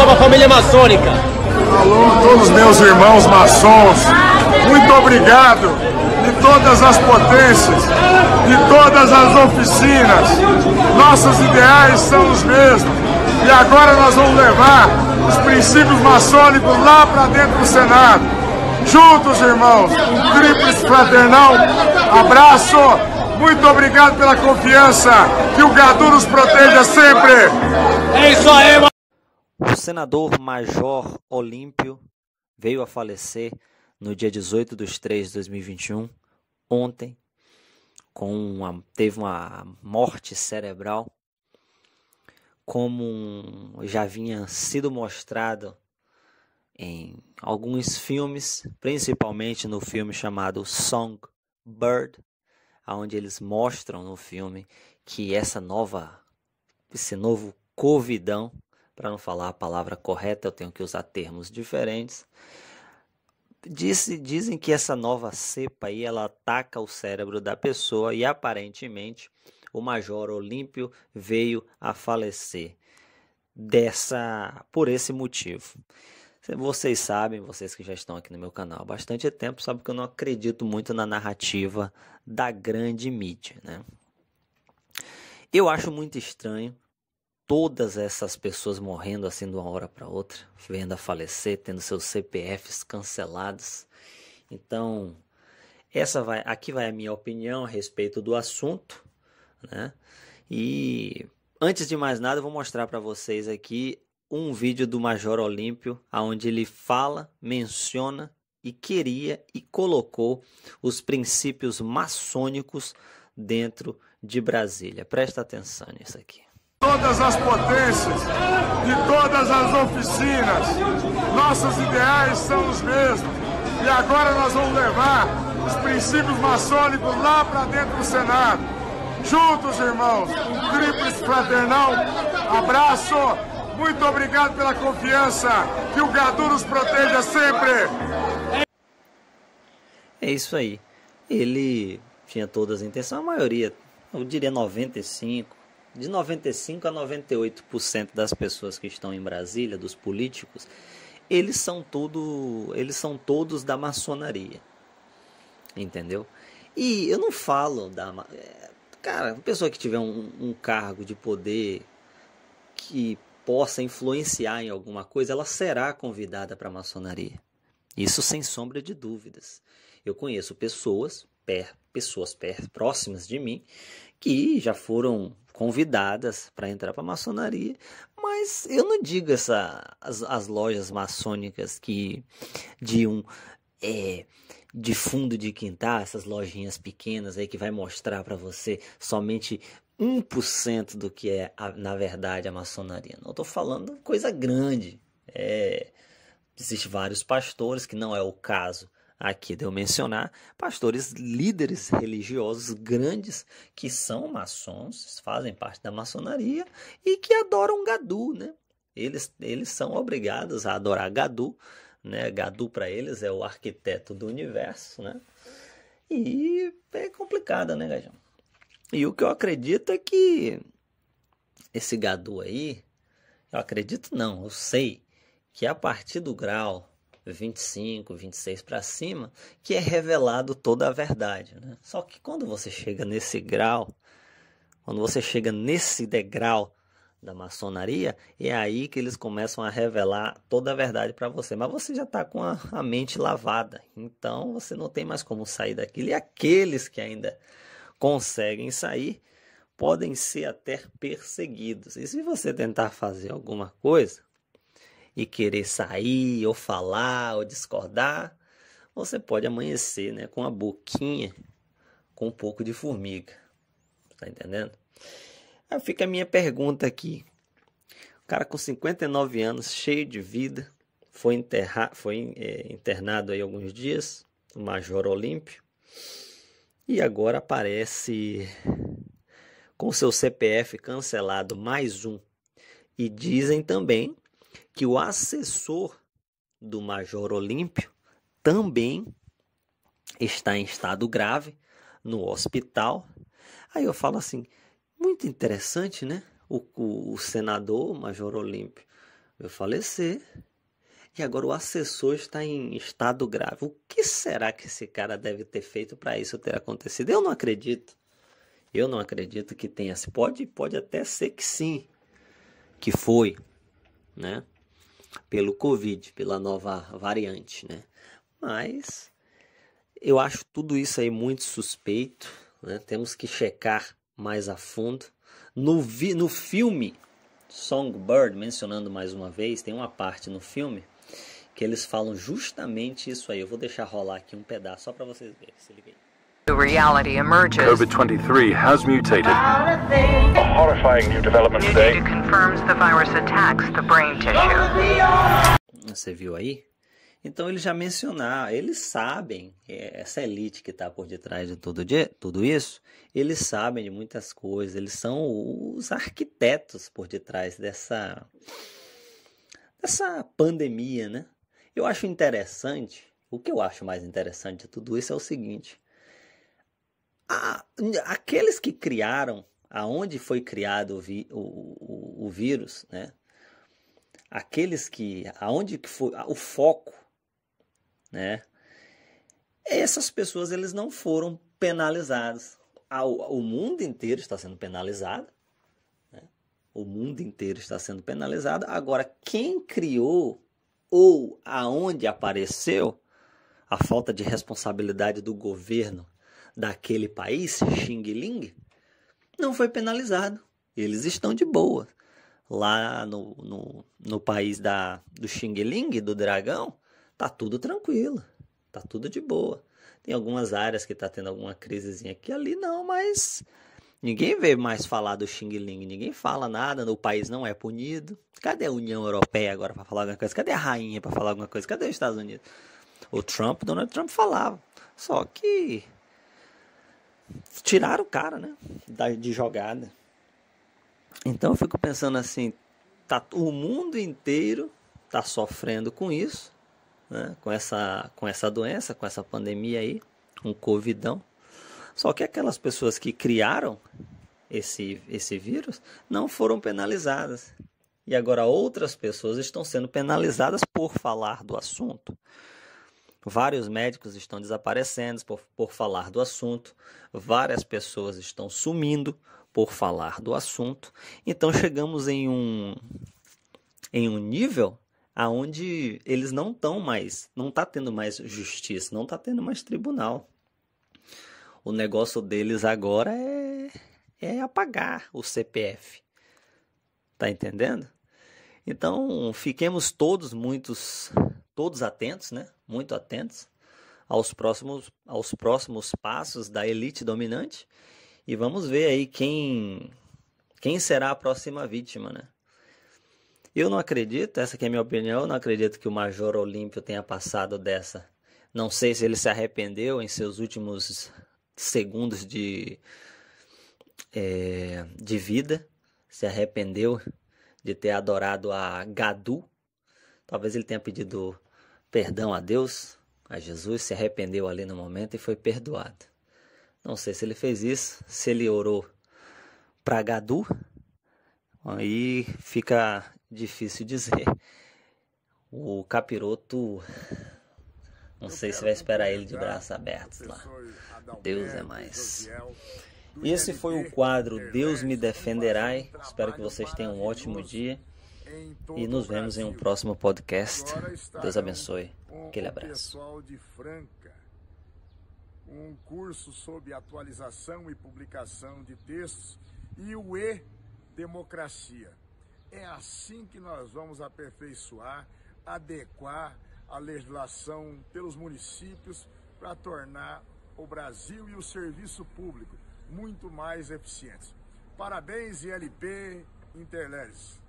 A família maçônica. Alô, todos meus irmãos maçons, muito obrigado de todas as potências, de todas as oficinas. Nossos ideais são os mesmos. E agora nós vamos levar os princípios maçônicos lá para dentro do Senado juntos, irmãos. Um fraternal. Abraço. Muito obrigado pela confiança. Que o Gadu nos proteja sempre. É isso aí, mano. O senador Major Olímpio veio a falecer no dia 18 de 3 de 2021, ontem, com uma, teve uma morte cerebral, como já vinha sido mostrado em alguns filmes, principalmente no filme chamado Songbird, onde eles mostram no filme que essa nova, esse novo covidão, para não falar a palavra correta, eu tenho que usar termos diferentes. dizem que essa nova cepa aí ela ataca o cérebro da pessoa e aparentemente o Major Olímpio veio a falecer dessa por esse motivo. Vocês sabem, vocês que já estão aqui no meu canal há bastante tempo, sabem que eu não acredito muito na narrativa da grande mídia, né? Eu acho muito estranho todas essas pessoas morrendo assim de uma hora para outra, vendo a falecer, tendo seus CPFs cancelados. Então, essa vai, aqui vai a minha opinião a respeito do assunto, né? E antes de mais nada, eu vou mostrar para vocês aqui um vídeo do Major Olímpio, onde ele fala, menciona e queria e colocou os princípios maçônicos dentro de Brasília. Presta atenção nisso aqui. Todas as potências, de todas as oficinas, nossos ideais são os mesmos. E agora nós vamos levar os princípios maçônicos lá para dentro do Senado. Juntos, irmãos, um tríplice fraternal. Abraço! Muito obrigado pela confiança. Que o Gadu nos proteja sempre. É isso aí. Ele tinha todas as intenções, a maioria, eu diria 95, de 95 a 98% das pessoas que estão em Brasília, dos políticos, eles são tudo, eles são todos da maçonaria. Entendeu? E eu não falo da é, cara, uma pessoa que tiver um, um cargo de poder que possa influenciar em alguma coisa, ela será convidada para a maçonaria. Isso sem sombra de dúvidas. Eu conheço pessoas, per, pessoas per, próximas de mim, que já foram convidadas para entrar para a maçonaria, mas eu não digo essa, as, as lojas maçônicas que de um é, de fundo de quintal, essas lojinhas pequenas aí que vai mostrar para você somente 1% do que é, na verdade, a maçonaria. Não estou falando coisa grande. É, Existem vários pastores, que não é o caso aqui de eu mencionar, pastores líderes religiosos grandes que são maçons, fazem parte da maçonaria e que adoram Gadu, né? Eles, eles são obrigados a adorar Gadu, né? Gadu para eles é o arquiteto do universo, né? E é complicado, né, Gajão? E o que eu acredito é que esse Gadu aí, eu acredito não, eu sei que a partir do grau 25, 26 para cima, que é revelado toda a verdade. Né? Só que quando você chega nesse grau, quando você chega nesse degrau da maçonaria, é aí que eles começam a revelar toda a verdade para você. Mas você já está com a, a mente lavada, então você não tem mais como sair daquilo. E aqueles que ainda conseguem sair, podem ser até perseguidos. E se você tentar fazer alguma coisa e querer sair, ou falar, ou discordar, você pode amanhecer né, com a boquinha com um pouco de formiga. Tá entendendo? Aí fica a minha pergunta aqui. O cara com 59 anos, cheio de vida, foi, enterrar, foi é, internado aí alguns dias, o Major Olímpio. E agora aparece com seu CPF cancelado mais um. E dizem também que o assessor do Major Olímpio também está em estado grave no hospital. Aí eu falo assim, muito interessante, né? O, o, o senador Major Olímpio vai falecer e agora o assessor está em estado grave. O que será que esse cara deve ter feito para isso ter acontecido? Eu não acredito. Eu não acredito que tenha. Pode, pode até ser que sim, que foi, né? Pelo Covid, pela nova variante, né? Mas eu acho tudo isso aí muito suspeito, né? Temos que checar mais a fundo. No, vi, no filme Songbird, mencionando mais uma vez, tem uma parte no filme que eles falam justamente isso aí. Eu vou deixar rolar aqui um pedaço só para vocês verem. Se liga aí. The reality emerges. COVID-23 has mutated. A horrifying new development new today. confirms the virus attacks the brain tissue. Você viu aí? Então eles já mencionaram, eles sabem, é, essa elite que está por detrás de tudo, de tudo isso, eles sabem de muitas coisas, eles são os arquitetos por detrás dessa, dessa pandemia, né? Eu acho interessante, o que eu acho mais interessante de tudo isso é o seguinte: a, aqueles que criaram, aonde foi criado o, vi, o, o, o vírus, né? Aqueles que, aonde que foi o foco, né? Essas pessoas eles não foram penalizadas. O mundo inteiro está sendo penalizado, né, o mundo inteiro está sendo penalizado. Agora, quem criou ou aonde apareceu a falta de responsabilidade do governo daquele país, Xing Ling, não foi penalizado. Eles estão de boa. Lá no, no, no país da, do Xing Ling, do dragão, tá tudo tranquilo, tá tudo de boa. Tem algumas áreas que está tendo alguma crisezinha aqui ali, não, mas Ninguém vê mais falar do Xing Ling, ninguém fala nada, o país não é punido. Cadê a União Europeia agora para falar alguma coisa? Cadê a rainha para falar alguma coisa? Cadê os Estados Unidos? O Trump, Donald Trump falava. Só que tiraram o cara, né, da, de jogada. Então eu fico pensando assim, tá, o mundo inteiro tá sofrendo com isso, né, com essa com essa doença, com essa pandemia aí, um covidão. Só que aquelas pessoas que criaram esse, esse vírus não foram penalizadas. E agora outras pessoas estão sendo penalizadas por falar do assunto. Vários médicos estão desaparecendo por, por falar do assunto, várias pessoas estão sumindo por falar do assunto. Então chegamos em um em um nível aonde eles não estão mais, não está tendo mais justiça, não está tendo mais tribunal. O negócio deles agora é, é apagar o CPF. Tá entendendo? Então, fiquemos todos muitos todos atentos, né? Muito atentos aos próximos aos próximos passos da elite dominante e vamos ver aí quem quem será a próxima vítima, né? Eu não acredito, essa é a minha opinião, não acredito que o Major Olímpio tenha passado dessa. Não sei se ele se arrependeu em seus últimos segundos de, é, de vida, se arrependeu de ter adorado a Gadu. Talvez ele tenha pedido perdão a Deus, a Jesus, se arrependeu ali no momento e foi perdoado. Não sei se ele fez isso, se ele orou para Gadu, aí fica difícil dizer. O capiroto não sei se vai esperar ele de braços abertos lá. Deus é mais. esse foi o quadro Deus me defenderá. Espero que vocês tenham um ótimo dia. E nos vemos em um próximo podcast. Deus abençoe. Aquele abraço. Um curso sobre atualização e publicação de textos e o E Democracia. É assim que nós vamos aperfeiçoar, adequar a legislação pelos municípios para tornar o Brasil e o serviço público muito mais eficientes. Parabéns, ILP Interlés.